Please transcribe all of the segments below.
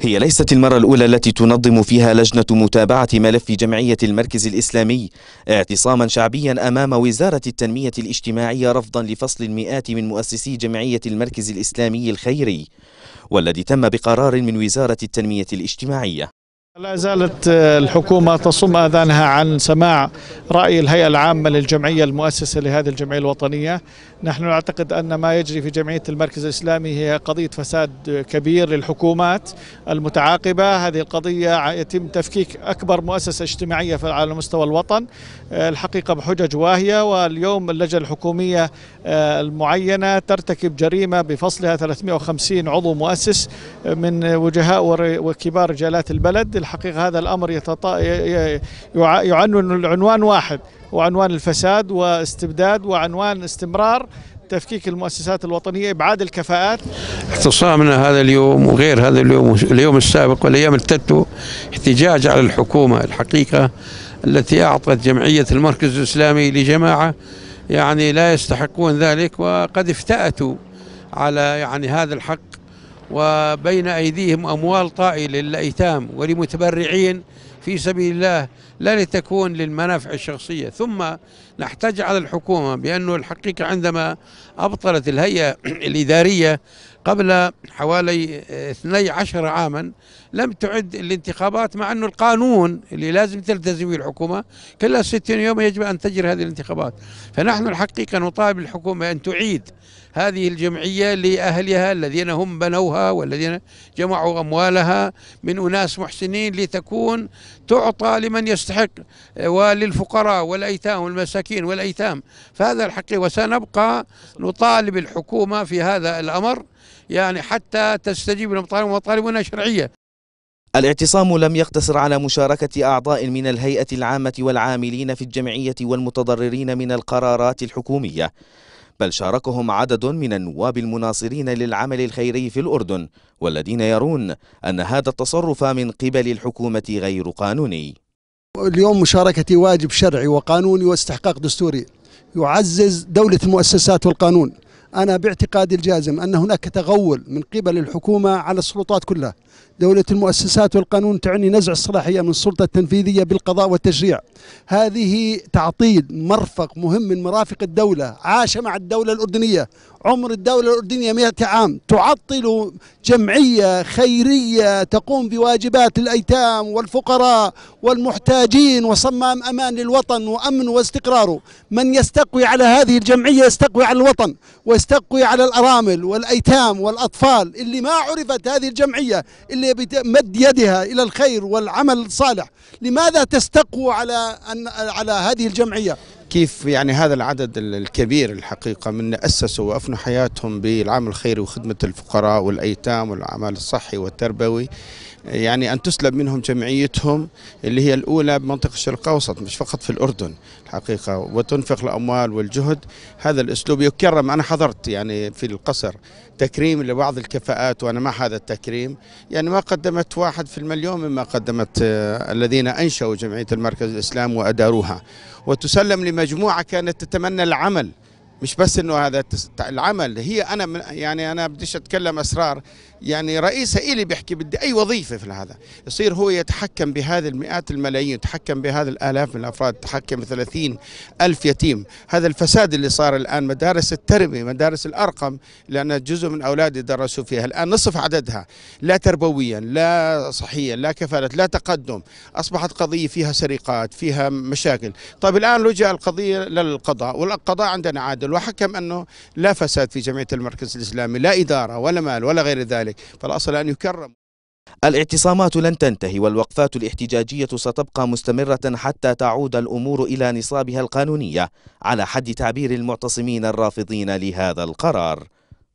هي ليست المرة الأولى التي تنظم فيها لجنة متابعة ملف جمعية المركز الإسلامي اعتصاما شعبيا أمام وزارة التنمية الاجتماعية رفضا لفصل المئات من مؤسسي جمعية المركز الإسلامي الخيري والذي تم بقرار من وزارة التنمية الاجتماعية لا زالت آه، الحكومة تصم آذانها عن سماع رأي الهيئة العامة للجمعية المؤسسة لهذه الجمعية الوطنية نحن نعتقد أن ما يجري في جمعية المركز الإسلامي هي قضية فساد كبير للحكومات المتعاقبة هذه القضية يتم تفكيك أكبر مؤسسة اجتماعية على مستوى الوطن آه، الحقيقة بحجج واهية واليوم اللجنة الحكومية آه، المعينة ترتكب جريمة بفصلها 350 عضو مؤسس من وجهاء وكبار رجالات البلد الحقيقة هذا الأمر يتطا... يعنون العنوان واحد وعنوان الفساد واستبداد وعنوان استمرار تفكيك المؤسسات الوطنية إبعاد الكفاءات اعتصامنا هذا اليوم وغير هذا اليوم اليوم السابق والأيام التتو احتجاج على الحكومة الحقيقة التي أعطت جمعية المركز الإسلامي لجماعة يعني لا يستحقون ذلك وقد افتأتوا على يعني هذا الحق وبين أيديهم أموال طائلة للأيتام ولمتبرعين في سبيل الله لا لتكون للمنافع الشخصية ثم نحتاج على الحكومة بأنه الحقيقة عندما أبطلت الهيئة الإدارية قبل حوالي 12 عاما لم تعد الانتخابات مع أنه القانون اللي لازم تلتزم به الحكومة كلها 60 يوم يجب أن تجري هذه الانتخابات فنحن الحقيقة نطالب الحكومة أن تعيد هذه الجمعية لأهلها الذين هم بنوها والذين جمعوا أموالها من أناس محسنين لتكون تعطى لمن يستحق آه، وللفقراء والأيتام والمساكين والأيتام فهذا الحقيقة وسنبقى نطالب الحكومة في هذا الأمر يعني حتى تستجيب لمطالبنا ومطالبنا شرعية الاعتصام لم يقتصر على مشاركة أعضاء من الهيئة العامة والعاملين في الجمعية والمتضررين من القرارات الحكومية بل شاركهم عدد من النواب المناصرين للعمل الخيري في الأردن والذين يرون أن هذا التصرف من قبل الحكومة غير قانوني اليوم مشاركتي واجب شرعي وقانوني واستحقاق دستوري يعزز دولة المؤسسات والقانون أنا باعتقادي الجازم أن هناك تغول من قبل الحكومة على السلطات كلها دولة المؤسسات والقانون تعني نزع الصلاحية من السلطة التنفيذية بالقضاء والتشريع هذه تعطيل مرفق مهم من مرافق الدولة عاش مع الدولة الأردنية عمر الدولة الأردنية 100 عام تعطل جمعية خيرية تقوم بواجبات الأيتام والفقراء والمحتاجين وصمام أمان للوطن وأمن واستقراره من يستقوي على هذه الجمعية يستقوي على الوطن ويستقوي على الأرامل والأيتام والأطفال اللي ما عرفت هذه الجمعية اللي بمد يدها إلى الخير والعمل الصالح لماذا تستقوى على أن على هذه الجمعية كيف يعني هذا العدد الكبير الحقيقة من أسسوا وأفنوا حياتهم بالعمل الخيري وخدمة الفقراء والأيتام والعمل الصحي والتربوي يعني أن تسلب منهم جمعيتهم اللي هي الأولى بمنطقة الشرق الأوسط مش فقط في الأردن الحقيقة وتنفق الأموال والجهد هذا الأسلوب يكرم أنا حضرت يعني في القصر تكريم لبعض الكفاءات وأنا مع هذا التكريم يعني ما قدمت واحد في المليون مما قدمت آه، الذين أنشأوا جمعية المركز الإسلام وأداروها وتسلم لمجموعة كانت تتمنى العمل مش بس انه هذا العمل هي انا يعني انا بديش اتكلم اسرار يعني رئيس إلي بيحكي بدي أي وظيفة في هذا يصير هو يتحكم بهذه المئات الملايين يتحكم بهذا الآلاف من الأفراد يتحكم بثلاثين ألف يتيم هذا الفساد اللي صار الآن مدارس التربية مدارس الأرقم لأن جزء من أولادي درسوا فيها الآن نصف عددها لا تربويا لا صحيا لا كفالة لا تقدم أصبحت قضية فيها سرقات فيها مشاكل طيب الآن لجأ القضية للقضاء والقضاء عندنا عادل وحكم أنه لا فساد في جمعية المركز الإسلامي لا إدارة ولا مال ولا غير ذلك ذلك فالأصل أن يكرم الاعتصامات لن تنتهي والوقفات الاحتجاجية ستبقى مستمرة حتى تعود الأمور إلى نصابها القانونية على حد تعبير المعتصمين الرافضين لهذا القرار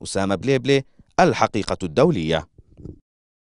أسامة بليبلي الحقيقة الدولية